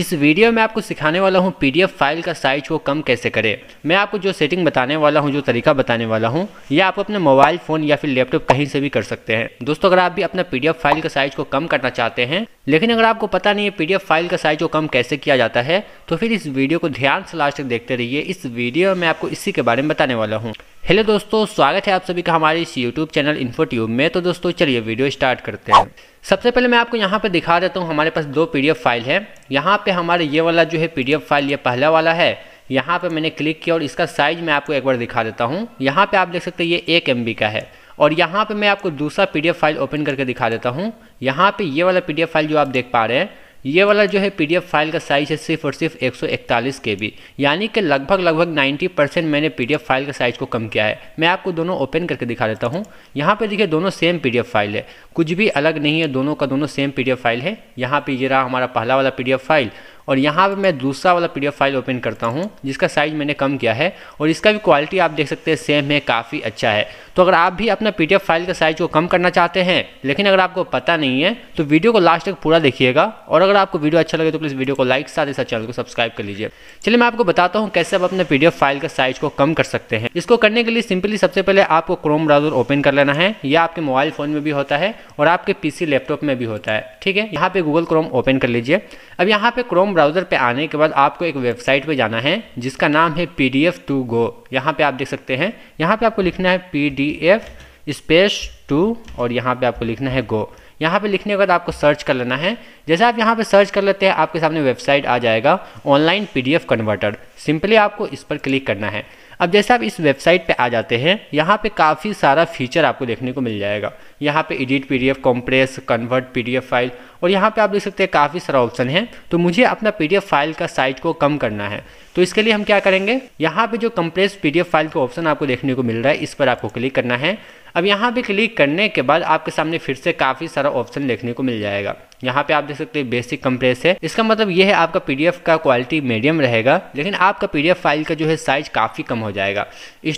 इस वीडियो में आपको सिखाने वाला हूँ पीडीएफ फाइल का साइज को कम कैसे करें मैं आपको जो सेटिंग बताने वाला हूँ जो तरीका बताने वाला हूँ यह आप अपने मोबाइल फ़ोन या फिर लैपटॉप कहीं से भी कर सकते हैं दोस्तों अगर आप भी अपना पीडीएफ फाइल का साइज को कम करना चाहते हैं लेकिन अगर आपको पता नहीं है पी फाइल का साइज को कम कैसे किया जाता है तो फिर इस वीडियो को ध्यान से लास्ट तक देखते रहिए इस वीडियो में आपको इसी के बारे में बताने वाला हूँ हेलो दोस्तों स्वागत है आप सभी का हमारे इस यूट्यूब चैनल इन्फोट्यूब में तो दोस्तों चलिए वीडियो स्टार्ट करते हैं सबसे पहले मैं आपको यहाँ पर दिखा देता हूँ हमारे पास दो पीडीएफ फाइल है यहाँ पे हमारे ये वाला जो है पीडीएफ फाइल ये पहला वाला है यहाँ पे मैंने क्लिक किया और इसका साइज मैं आपको एक बार दिखा देता हूँ यहाँ पर आप देख सकते हैं ये एक एम का है और यहाँ पर मैं आपको दूसरा पी फाइल ओपन करके दिखा देता हूँ यहाँ पे ये वाला पी फाइल जो आप देख पा रहे हैं ये वाला जो है पीडीएफ फाइल का साइज़ है सिर्फ और सिर्फ 141 केबी यानी कि लगभग लगभग 90 परसेंट मैंने पीडीएफ फाइल का साइज़ को कम किया है मैं आपको दोनों ओपन करके दिखा देता हूँ यहाँ पे देखिए दोनों सेम पीडीएफ फाइल है कुछ भी अलग नहीं है दोनों का दोनों सेम पीडीएफ फाइल है यहाँ पे ये रहा हमारा पहला वाला पी फाइल और यहाँ पर मैं दूसरा वाला पी फाइल ओपन करता हूँ जिसका साइज़ मैंने कम किया है और इसका भी क्वालिटी आप देख सकते हैं सेम है काफ़ी अच्छा है तो अगर आप भी अपना पी फाइल का साइज़ को कम करना चाहते हैं लेकिन अगर आपको पता नहीं है तो वीडियो को लास्ट तक पूरा देखिएगा और अगर आपको वीडियो अच्छा लगे तो प्लीज़ वीडियो को लाइक साथ ही साथ चैनल को सब्सक्राइब कर लीजिए चलिए मैं आपको बताता हूँ कैसे आप अपने पी फाइल का साइज़ को कम कर सकते हैं इसको करने के लिए सिंपली सबसे पहले आपको क्रोम ब्राउजर ओपन कर लेना है या आपके मोबाइल फ़ोन में भी होता है और आपके पीसी लैपटॉप में भी होता है ठीक है यहाँ पे गूगल क्रोम ओपन कर लीजिए अब यहाँ पे क्रोम ब्राउज़र पे आने के बाद आपको एक वेबसाइट पे जाना है जिसका नाम है P D F to go यहाँ पर आप देख सकते हैं यहाँ पे आपको लिखना है P D F space two और यहाँ पे आपको लिखना है गो यहाँ पे लिखने के बाद आपको सर्च कर लेना है जैसे आप यहाँ पे सर्च कर लेते हैं आपके सामने वेबसाइट आ जाएगा ऑनलाइन पीडीएफ कन्वर्टर सिंपली आपको इस पर क्लिक करना है अब जैसे आप इस वेबसाइट पे आ जाते हैं यहाँ पे काफ़ी सारा फीचर आपको देखने को मिल जाएगा यहाँ पे edit PDF compress convert PDF file और यहाँ पे आप देख सकते हैं काफ़ी सारा ऑप्शन है तो मुझे अपना पीडीएफ फाइल का साइज को कम करना है तो इसके लिए हम क्या करेंगे यहाँ पे जो कंप्रेस पीडीएफ फाइल का ऑप्शन आपको देखने को मिल रहा है इस पर आपको क्लिक करना है अब यहाँ पे क्लिक क्लिक करने के बाद आपके सामने फिर से काफ़ी सारा ऑप्शन देखने को मिल जाएगा यहाँ पे आप देख सकते हैं बेसिक कंप्रेस है इसका मतलब यह है आपका पीडीएफ का क्वालिटी मीडियम रहेगा लेकिन आपका पीडीएफ फाइल का जो है साइज काफ़ी कम हो जाएगा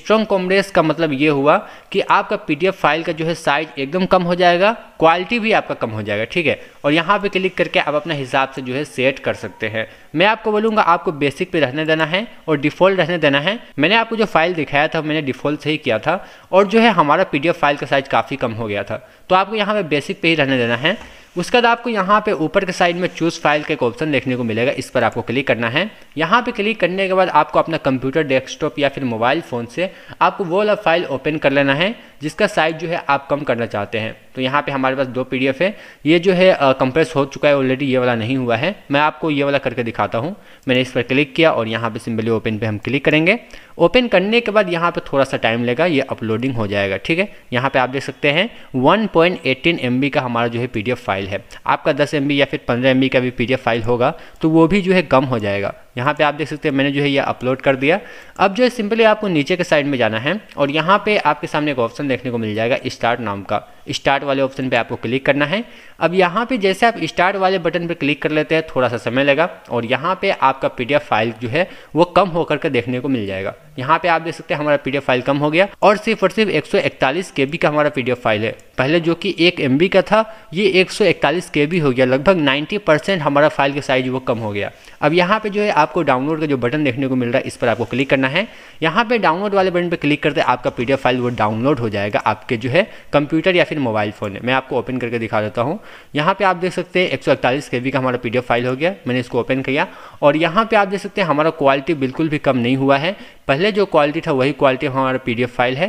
स्ट्रॉन्ग कॉम्प्रेस का मतलब ये हुआ कि आपका पीडीएफ फाइल का जो है साइज एकदम कम हो जाएगा क्वालिटी भी आपका कम हो जाएगा ठीक है और यहाँ पे क्लिक करके आप अपने हिसाब से जो है सेट कर सकते हैं मैं आपको बोलूंगा आपको बेसिक पे रहने देना है और डिफ़ॉल्ट रहने देना है मैंने आपको जो फाइल दिखाया था मैंने डिफ़ॉल्ट से ही किया था और जो है हमारा पीडीएफ फाइल का साइज काफ़ी काफ़ी कम हो गया था तो आपको यहाँ पे बेसिक पे ही रहने देना है उसके बाद आपको यहाँ पे ऊपर के साइड में चूज़ फाइल का एक ऑप्शन देखने को मिलेगा इस पर आपको क्लिक करना है यहाँ पे क्लिक करने के बाद आपको अपना कंप्यूटर डेस्कटॉप या फिर मोबाइल फ़ोन से आपको वो वाला फाइल ओपन कर लेना है जिसका साइज़ जो है आप कम करना चाहते हैं तो यहाँ पे हमारे पास दो पी है ये जो है कंप्रेस हो चुका है ऑलरेडी ये वाला नहीं हुआ है मैं आपको ये वाला करके दिखाता हूँ मैंने इस पर क्लिक किया और यहाँ पर सिम्बली ओपन पर हम क्लिक करेंगे ओपन करने के बाद यहाँ पे थोड़ा सा टाइम लेगा ये अपलोडिंग हो जाएगा ठीक है यहाँ पे आप देख सकते हैं 1.18 पॉइंट का हमारा जो है पीडीएफ फाइल है आपका 10 एम या फिर 15 एम का भी पीडीएफ फाइल होगा तो वो भी जो है कम हो जाएगा यहाँ पे आप देख सकते हैं मैंने जो है ये अपलोड कर दिया अब जो है सिंपली आपको नीचे के साइड में जाना है और यहाँ पे आपके सामने एक ऑप्शन देखने को मिल जाएगा स्टार्ट नाम का स्टार्ट वाले ऑप्शन पे आपको क्लिक करना है अब यहाँ पे जैसे आप स्टार्ट वाले बटन पे क्लिक कर लेते हैं थोड़ा सा समय लगा और यहाँ पर आपका पी फाइल जो है वो कम होकर के देखने को मिल जाएगा यहाँ पे आप देख सकते हैं हमारा पीडीएफ फाइल कम हो गया और सिर्फ और सिर्फ एक सौ का हमारा पीडीएफ फाइल है पहले जो कि एक एम का था ये एक सौ हो गया लगभग नाइन्टी हमारा फाइल का साइज वो कम हो गया अब यहाँ पे जो है आपको डाउनलोड का जो बटन देखने को मिल रहा है इस पर आपको क्लिक करना है यहाँ पे डाउनलोड वाले बटन पर क्लिक करते आपका पी फाइल वो डाउनलोड हो जाएगा आपके जो है कंप्यूटर या फिर मोबाइल फ़ोन में मैं आपको ओपन करके दिखा देता हूँ यहाँ पे आप देख सकते हैं एक सौ का हमारा पीडीएफ फाइल हो गया मैंने इसको ओपन किया और यहाँ पे आप देख सकते हैं हमारा क्वालिटी बिल्कुल भी कम नहीं हुआ है पहले पहले जो क्वालिटी था वही क्वालिटी हमारा पी फाइल है